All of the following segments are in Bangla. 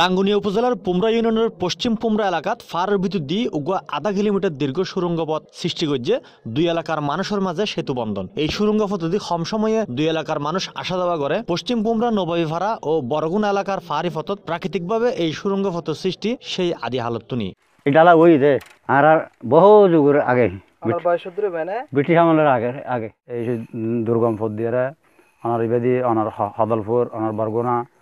রাঙ্গুনিয়া উপজেলার পুমরা ইউনিয়নের পশ্চিম পুমরা এলাকাত ফারের ভিতর দিয়ে উগুয়া আধা কিলোমিটার দীর্ঘ সুরঙ্গপথ সৃষ্টি করছে দুই এলাকার মানুষের মাঝে সেতু বন্ধন এই সুরঙ্গপথ যদি কম সময়ে দুই এলাকার মানুষ আসা যাওয়া করে পশ্চিম পুমরা নবাবিভাড়া ও বরগুনা এলাকার ফারি ফতত প্রাকৃতিকভাবে এই সুরঙ্গপথ সৃষ্টি সেই আদি হালতুনি ডালা ওই দে আর বহু যুগের আগে ব্রিটিশ আমলের আগে আগে এই দুর্গম পথ দিয়ে আনার ইবেদি আনার হদলপুর আনার বরগুনা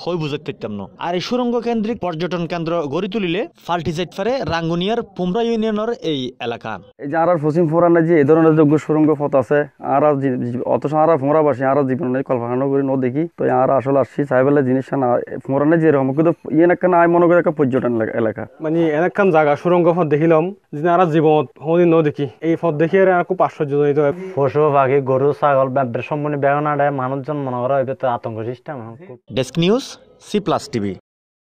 হই বুঝতে থাকতাম না আর এই সুরঙ্গ কেন্দ্রিক পর্যটন কেন্দ্র গড়ি তুলিলে ফাল্টি যাইতে পারে রাঙ্গুনিয়ার পুমরা ইউনিয়নের এই এলাকা এই যে আর আর পশ্চিম ফোরানে যে এই ধরনের যোগ্য সুরঙ্গ পথ আছে আর আর অত আর আর ফোরাবাসী আর জীবন নেই কল্পনা করি নো দেখি তো আর আসলে আসছি সাইবেলে জিনিস না ফোরানে যে এরকম কিন্তু ইয়ে একটা না আমি মনে করে একটা পর্যটন এলাকা- এলাকা মানে এনেকান জায়গা সুরঙ্গ পথ দেখিলাম যে আর জীবন কোনোদিন নো দেখি এই পথ দেখি আর খুব আশ্চর্যজনিত পশু পাখি গরু ছাগল ব্যাপার সম্বন্ধে বেড়ানোটায় মানুষজন মনে করা হইবে তো আতঙ্ক system desk news news C plus TV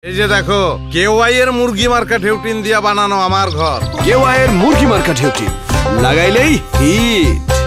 এই যে দেখো কেওয়াই এর মুরগি মার্কা ঢেউটিন দিয়া বানানো আমার ঘর কেওয়াই এর মুরগি মার্কা ঢেউটিন লাগাইলেই হিট